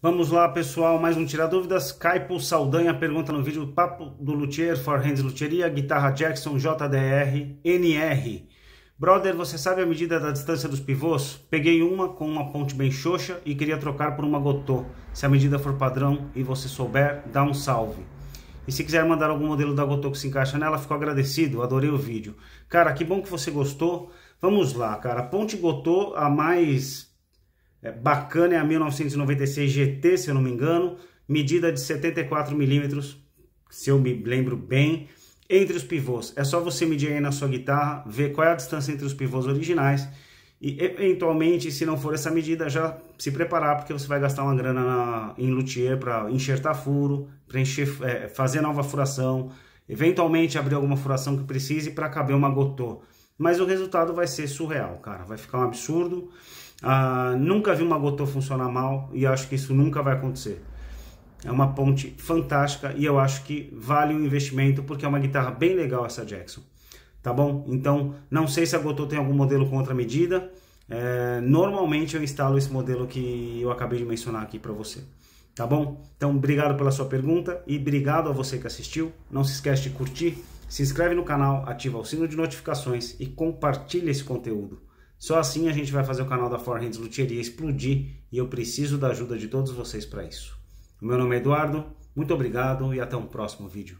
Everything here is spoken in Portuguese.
Vamos lá, pessoal, mais um Tirar Dúvidas. Caipo Saldanha pergunta no vídeo Papo do Luthier, Hands Luthieria, Guitarra Jackson, JDR, NR. Brother, você sabe a medida da distância dos pivôs? Peguei uma com uma ponte bem xoxa e queria trocar por uma gotô. Se a medida for padrão e você souber, dá um salve. E se quiser mandar algum modelo da gotô que se encaixa nela, fico agradecido, adorei o vídeo. Cara, que bom que você gostou. Vamos lá, cara. ponte gotô, a mais é, bacana é a 1996 GT, se eu não me engano, medida de 74 milímetros, se eu me lembro bem, entre os pivôs. É só você medir aí na sua guitarra, ver qual é a distância entre os pivôs originais e eventualmente, se não for essa medida, já se preparar porque você vai gastar uma grana na, em luthier para enxertar furo, preencher, é, fazer nova furação, eventualmente abrir alguma furação que precise para caber uma gotô mas o resultado vai ser surreal, cara. Vai ficar um absurdo. Ah, nunca vi uma Gotô funcionar mal e acho que isso nunca vai acontecer. É uma ponte fantástica e eu acho que vale o investimento porque é uma guitarra bem legal essa Jackson. Tá bom? Então, não sei se a Gotô tem algum modelo contra medida. É, normalmente eu instalo esse modelo que eu acabei de mencionar aqui para você. Tá bom? Então, obrigado pela sua pergunta e obrigado a você que assistiu. Não se esquece de curtir, se inscreve no canal, ativa o sino de notificações e compartilha esse conteúdo. Só assim a gente vai fazer o canal da Forehands Luteria explodir e eu preciso da ajuda de todos vocês para isso. meu nome é Eduardo, muito obrigado e até um próximo vídeo.